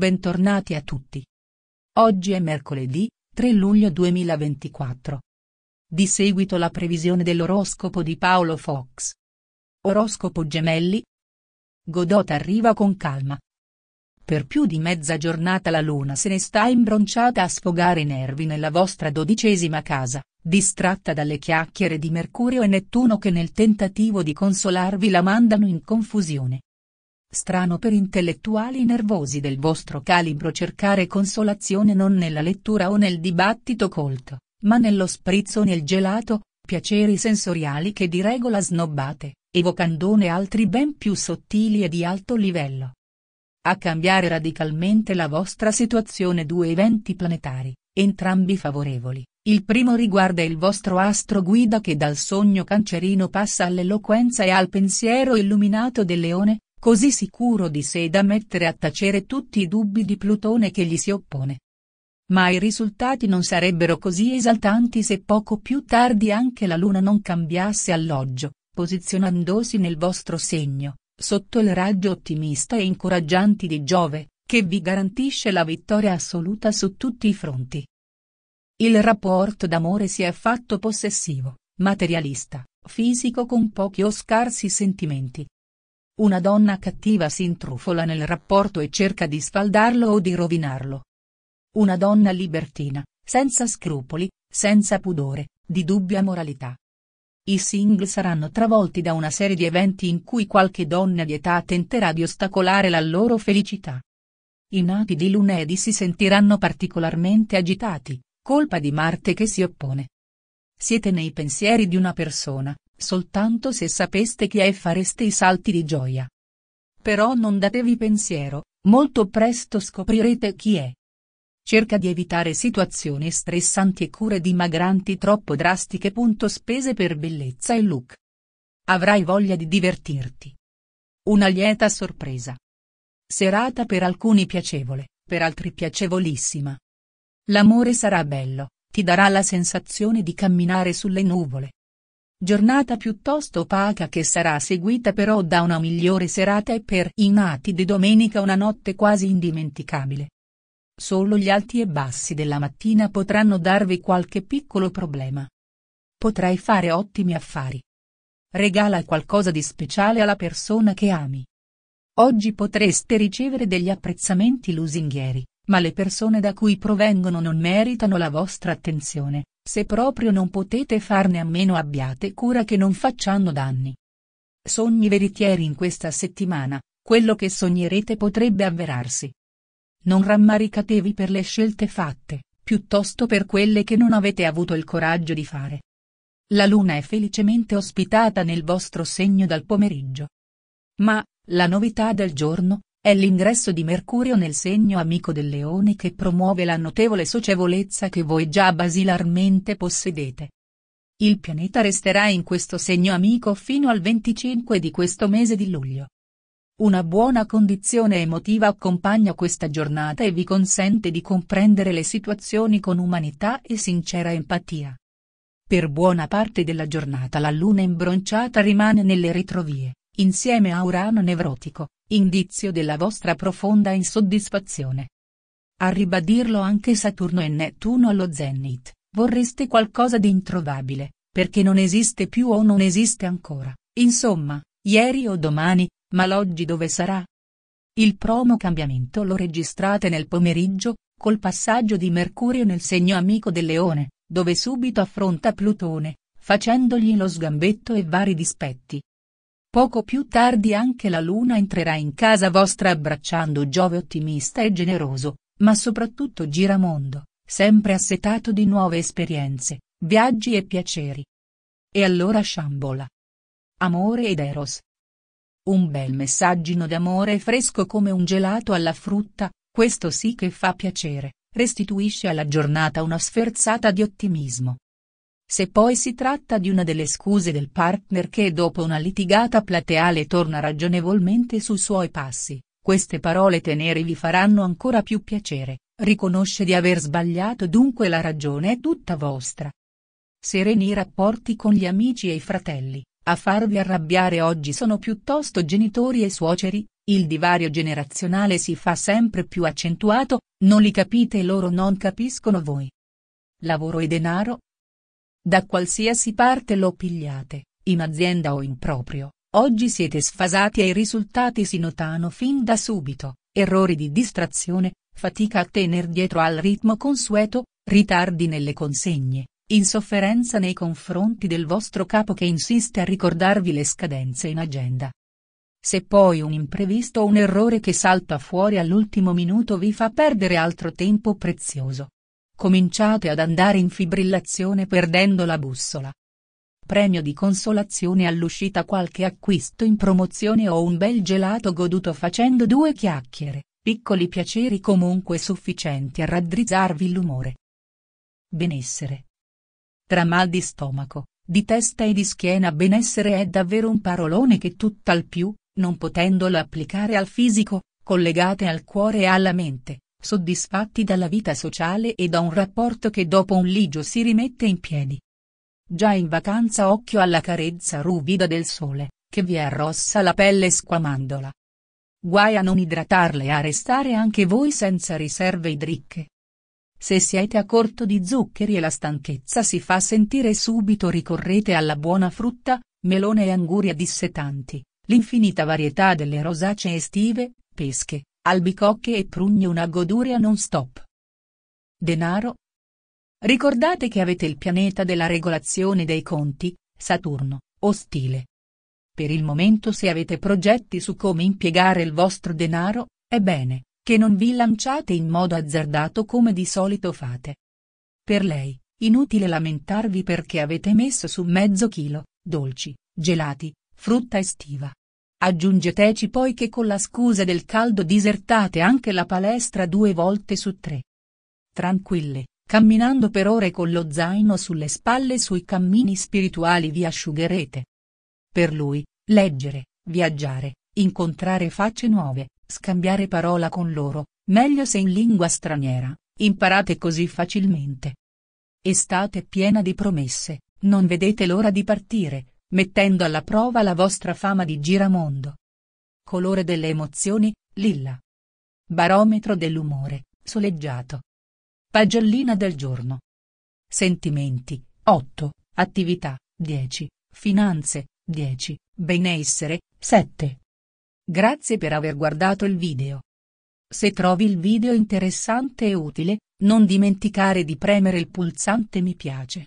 Bentornati a tutti. Oggi è mercoledì, 3 luglio 2024. Di seguito la previsione dell'oroscopo di Paolo Fox. Oroscopo Gemelli. Godot arriva con calma. Per più di mezza giornata la luna se ne sta imbronciata a sfogare i nervi nella vostra dodicesima casa, distratta dalle chiacchiere di Mercurio e Nettuno che nel tentativo di consolarvi la mandano in confusione. Strano per intellettuali nervosi del vostro calibro cercare consolazione non nella lettura o nel dibattito colto, ma nello sprizzo nel gelato, piaceri sensoriali che di regola snobbate, evocandone altri ben più sottili e di alto livello. A cambiare radicalmente la vostra situazione due eventi planetari, entrambi favorevoli, il primo riguarda il vostro astro guida che dal sogno cancerino passa all'eloquenza e al pensiero illuminato del leone, così sicuro di sé da mettere a tacere tutti i dubbi di Plutone che gli si oppone. Ma i risultati non sarebbero così esaltanti se poco più tardi anche la Luna non cambiasse alloggio, posizionandosi nel vostro segno, sotto il raggio ottimista e incoraggianti di Giove, che vi garantisce la vittoria assoluta su tutti i fronti. Il rapporto d'amore si è fatto possessivo, materialista, fisico con pochi o scarsi sentimenti, una donna cattiva si intrufola nel rapporto e cerca di sfaldarlo o di rovinarlo. Una donna libertina, senza scrupoli, senza pudore, di dubbia moralità. I single saranno travolti da una serie di eventi in cui qualche donna di età tenterà di ostacolare la loro felicità. I nati di lunedì si sentiranno particolarmente agitati, colpa di Marte che si oppone. Siete nei pensieri di una persona, soltanto se sapeste chi è fareste i salti di gioia. Però non datevi pensiero, molto presto scoprirete chi è. Cerca di evitare situazioni stressanti e cure dimagranti troppo drastiche. Punto Spese per bellezza e look. Avrai voglia di divertirti. Una lieta sorpresa. Serata per alcuni piacevole, per altri piacevolissima. L'amore sarà bello, ti darà la sensazione di camminare sulle nuvole. Giornata piuttosto opaca che sarà seguita però da una migliore serata e per i nati di domenica una notte quasi indimenticabile. Solo gli alti e bassi della mattina potranno darvi qualche piccolo problema. Potrai fare ottimi affari. Regala qualcosa di speciale alla persona che ami. Oggi potreste ricevere degli apprezzamenti lusinghieri ma le persone da cui provengono non meritano la vostra attenzione, se proprio non potete farne a meno abbiate cura che non facciano danni. Sogni veritieri in questa settimana, quello che sognerete potrebbe avverarsi. Non rammaricatevi per le scelte fatte, piuttosto per quelle che non avete avuto il coraggio di fare. La luna è felicemente ospitata nel vostro segno dal pomeriggio. Ma, la novità del giorno, è l'ingresso di Mercurio nel segno amico del leone che promuove la notevole socievolezza che voi già basilarmente possedete. Il pianeta resterà in questo segno amico fino al 25 di questo mese di luglio. Una buona condizione emotiva accompagna questa giornata e vi consente di comprendere le situazioni con umanità e sincera empatia. Per buona parte della giornata la luna imbronciata rimane nelle retrovie insieme a Urano nevrotico, indizio della vostra profonda insoddisfazione. A ribadirlo anche Saturno e Nettuno allo zenit, vorreste qualcosa di introvabile, perché non esiste più o non esiste ancora, insomma, ieri o domani, ma l'oggi dove sarà? Il promo cambiamento lo registrate nel pomeriggio, col passaggio di Mercurio nel segno amico del Leone, dove subito affronta Plutone, facendogli lo sgambetto e vari dispetti, Poco più tardi anche la luna entrerà in casa vostra abbracciando Giove ottimista e generoso, ma soprattutto giramondo, sempre assetato di nuove esperienze, viaggi e piaceri. E allora sciambola. Amore ed Eros. Un bel messaggino d'amore fresco come un gelato alla frutta, questo sì che fa piacere, restituisce alla giornata una sferzata di ottimismo. Se poi si tratta di una delle scuse del partner che dopo una litigata plateale torna ragionevolmente sui suoi passi, queste parole tenere vi faranno ancora più piacere, riconosce di aver sbagliato dunque la ragione è tutta vostra. Sereni i rapporti con gli amici e i fratelli, a farvi arrabbiare oggi sono piuttosto genitori e suoceri, il divario generazionale si fa sempre più accentuato, non li capite e loro non capiscono voi. Lavoro e denaro, da qualsiasi parte lo pigliate, in azienda o in proprio, oggi siete sfasati e i risultati si notano fin da subito, errori di distrazione, fatica a tener dietro al ritmo consueto, ritardi nelle consegne, insofferenza nei confronti del vostro capo che insiste a ricordarvi le scadenze in agenda. Se poi un imprevisto o un errore che salta fuori all'ultimo minuto vi fa perdere altro tempo prezioso, cominciate ad andare in fibrillazione perdendo la bussola. Premio di consolazione all'uscita qualche acquisto in promozione o un bel gelato goduto facendo due chiacchiere, piccoli piaceri comunque sufficienti a raddrizzarvi l'umore. Benessere. Tra mal di stomaco, di testa e di schiena benessere è davvero un parolone che tutt'al più, non potendolo applicare al fisico, collegate al cuore e alla mente, soddisfatti dalla vita sociale e da un rapporto che dopo un ligio si rimette in piedi. Già in vacanza occhio alla carezza ruvida del sole, che vi arrossa la pelle squamandola. Guai a non idratarle e a restare anche voi senza riserve idriche. Se siete a corto di zuccheri e la stanchezza si fa sentire subito ricorrete alla buona frutta, melone e anguria dissetanti, l'infinita varietà delle rosacee estive, pesche, Albicocche e prugne una goduria non stop. Denaro? Ricordate che avete il pianeta della regolazione dei conti, Saturno, ostile. Per il momento se avete progetti su come impiegare il vostro denaro, è bene, che non vi lanciate in modo azzardato come di solito fate. Per lei, inutile lamentarvi perché avete messo su mezzo chilo, dolci, gelati, frutta estiva, Aggiungeteci poi che con la scusa del caldo disertate anche la palestra due volte su tre. Tranquille, camminando per ore con lo zaino sulle spalle sui cammini spirituali vi asciugherete. Per lui, leggere, viaggiare, incontrare facce nuove, scambiare parola con loro, meglio se in lingua straniera, imparate così facilmente. Estate piena di promesse, non vedete l'ora di partire, mettendo alla prova la vostra fama di giramondo. Colore delle emozioni, lilla. Barometro dell'umore, soleggiato. Pagellina del giorno. Sentimenti, 8, attività, 10, finanze, 10, benessere, 7. Grazie per aver guardato il video. Se trovi il video interessante e utile, non dimenticare di premere il pulsante mi piace.